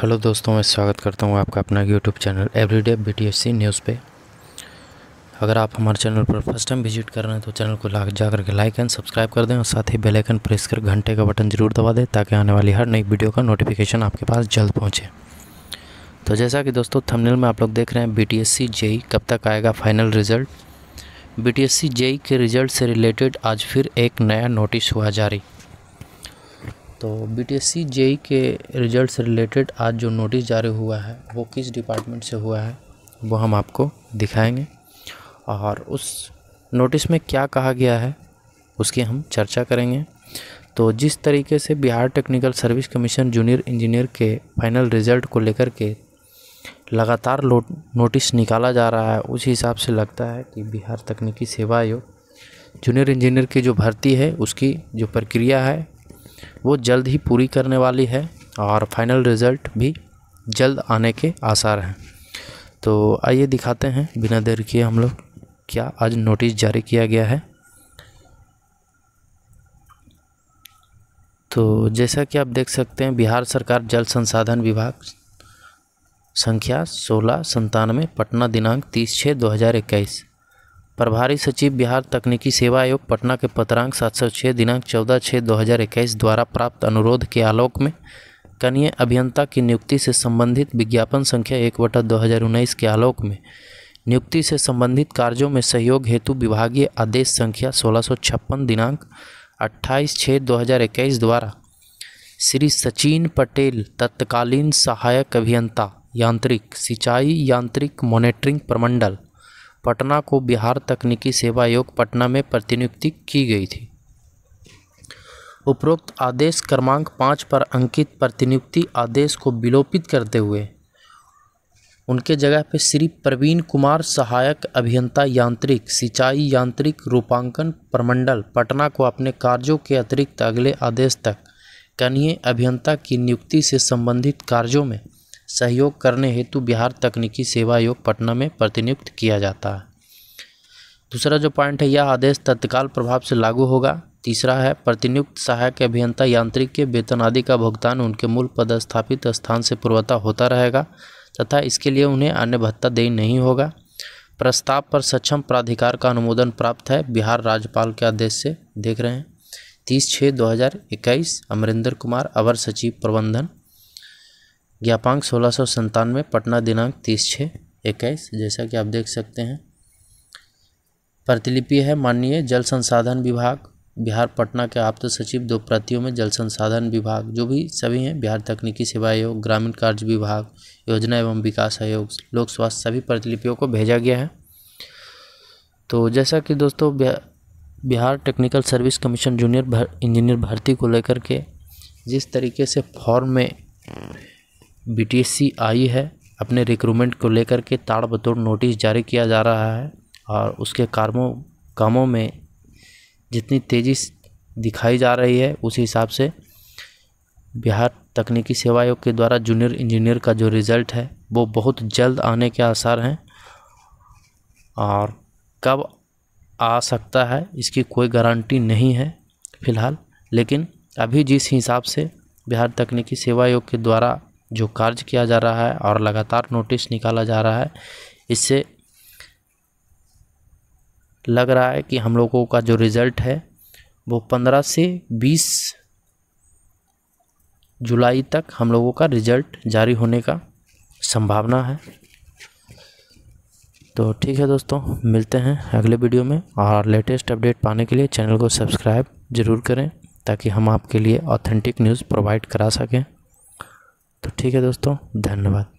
hello दोस्तों मैं स्वागत करता हूँ आपका अपना YouTube channel everyday BTSC news पे अगर आप हमारे चैनल पर फर्स्ट टाइम विजिट कर रहे हैं तो चैनल को ला जा करके लाइक एंड सब्सक्राइब कर दें और साथ ही बेल आइकन प्रेस कर घंटे का बटन जरूर दबा दें ताकि आने वाली हर नई वीडियो का नोटिफिकेशन आपके पास जल्द पहुँचे तो जैसा कि दोस्तों थमनल में आप लोग देख रहे हैं बी टी जेई कब तक आएगा final result B T JE के रिजल्ट से रिलेटेड आज फिर एक नया नोटिस हुआ जारी तो B T S C J के रिजल्ट से रिलेटेड आज जो नोटिस जारी हुआ है वो किस डिपार्टमेंट से हुआ है वो हम आपको दिखाएंगे और उस नोटिस में क्या कहा गया है उसकी हम चर्चा करेंगे तो जिस तरीके से Bihar technical service commission junior engineer के फाइनल रिज़ल्ट को लेकर के लगातार नोटिस निकाला जा रहा है उस हिसाब से लगता है कि बिहार तकनीकी सेवा आयोग जूनियर इंजीनियर की जो भर्ती है उसकी जो प्रक्रिया है वो जल्द ही पूरी करने वाली है और फाइनल रिज़ल्ट भी जल्द आने के आसार हैं तो आइए दिखाते हैं बिना देर किए हम लोग क्या आज नोटिस जारी किया गया है तो जैसा कि आप देख सकते हैं बिहार सरकार जल संसाधन विभाग संख्या सोलह संतानवे पटना दिनांक तीस छः दो हज़ार इक्कीस प्रभारी सचिव बिहार तकनीकी सेवा आयोग पटना के पत्रांक सात सौ छः दिनांक चौदह छः दो हज़ार इक्कीस द्वारा प्राप्त अनुरोध के आलोक में कनीय अभियंता की नियुक्ति से संबंधित विज्ञापन संख्या एक बटा दो हज़ार उन्नीस के आलोक में नियुक्ति से संबंधित कार्यों में सहयोग हेतु विभागीय आदेश संख्या सोलह सौ छप्पन दिनांक अट्ठाईस छः दो हज़ार इक्कीस द्वारा श्री सचिन पटेल तत्कालीन सहायक अभियंता यांत्रिक सिंचाई यांत्रिक मॉनिटरिंग प्रमंडल पटना को बिहार तकनीकी सेवा आयोग पटना में प्रतिनियुक्ति की गई थी उपरोक्त आदेश क्रमांक पाँच पर अंकित प्रतिनियुक्ति आदेश को विलोपित करते हुए उनके जगह पर श्री प्रवीण कुमार सहायक अभियंता यांत्रिक सिंचाई यांत्रिक रूपांकन प्रमंडल पटना को अपने कार्यों के अतिरिक्त अगले आदेश तक कनीय अभियंता की नियुक्ति से संबंधित कार्यों में सहयोग करने हेतु बिहार तकनीकी सेवा आयोग पटना में प्रतिनियुक्त किया जाता है दूसरा जो पॉइंट है यह आदेश तत्काल प्रभाव से लागू होगा तीसरा है प्रतिनियुक्त सहायक अभियंता यांत्रिक के वेतन आदि का भुगतान उनके मूल पदस्थापित स्थान से पूर्वता होता रहेगा तथा इसके लिए उन्हें अन्य भत्ता देय नहीं होगा प्रस्ताव पर सक्षम प्राधिकार का अनुमोदन प्राप्त है बिहार राज्यपाल के आदेश से देख रहे हैं तीस छः दो हज़ार इक्कीस अमरिंदर कुमार अवर सचिव प्रबंधन ज्ञापांक सोलह सौ संतानवे पटना दिनांक तीस छः इक्कीस जैसा कि आप देख सकते हैं प्रतिलिपि है माननीय जल संसाधन विभाग बिहार पटना के आप्त तो सचिव दो प्रतियों में जल संसाधन विभाग जो भी सभी हैं बिहार तकनीकी सेवा आयोग ग्रामीण कार्य विभाग योजना एवं विकास आयोग लोक स्वास्थ्य सभी प्रतिलिपियों को भेजा गया है तो जैसा कि दोस्तों Bihar technical service commission junior भर, इंजीनियर भर्ती को लेकर के जिस तरीके से फॉर्म में बीटीसी आई है अपने रिक्रूटमेंट को लेकर के ताड़ बतोड़ नोटिस जारी किया जा रहा है और उसके कामों कामों में जितनी तेज़ी दिखाई जा रही है उस हिसाब से बिहार तकनीकी सेवा आयोग के द्वारा जूनियर इंजीनियर का जो रिज़ल्ट है वो बहुत जल्द आने के आसार हैं और कब आ सकता है इसकी कोई गारंटी नहीं है फ़िलहाल लेकिन अभी जिस हिसाब से बिहार तकनीकी सेवा आयोग के द्वारा जो कार्य किया जा रहा है और लगातार नोटिस निकाला जा रहा है इससे लग रहा है कि हम लोगों का जो रिज़ल्ट है वो पंद्रह से बीस जुलाई तक हम लोगों का रिज़ल्ट जारी होने का संभावना है तो ठीक है दोस्तों मिलते हैं अगले वीडियो में और लेटेस्ट अपडेट पाने के लिए चैनल को सब्सक्राइब ज़रूर करें ताकि हम आपके लिए ऑथेंटिक न्यूज़ प्रोवाइड करा सकें तो ठीक है दोस्तों धन्यवाद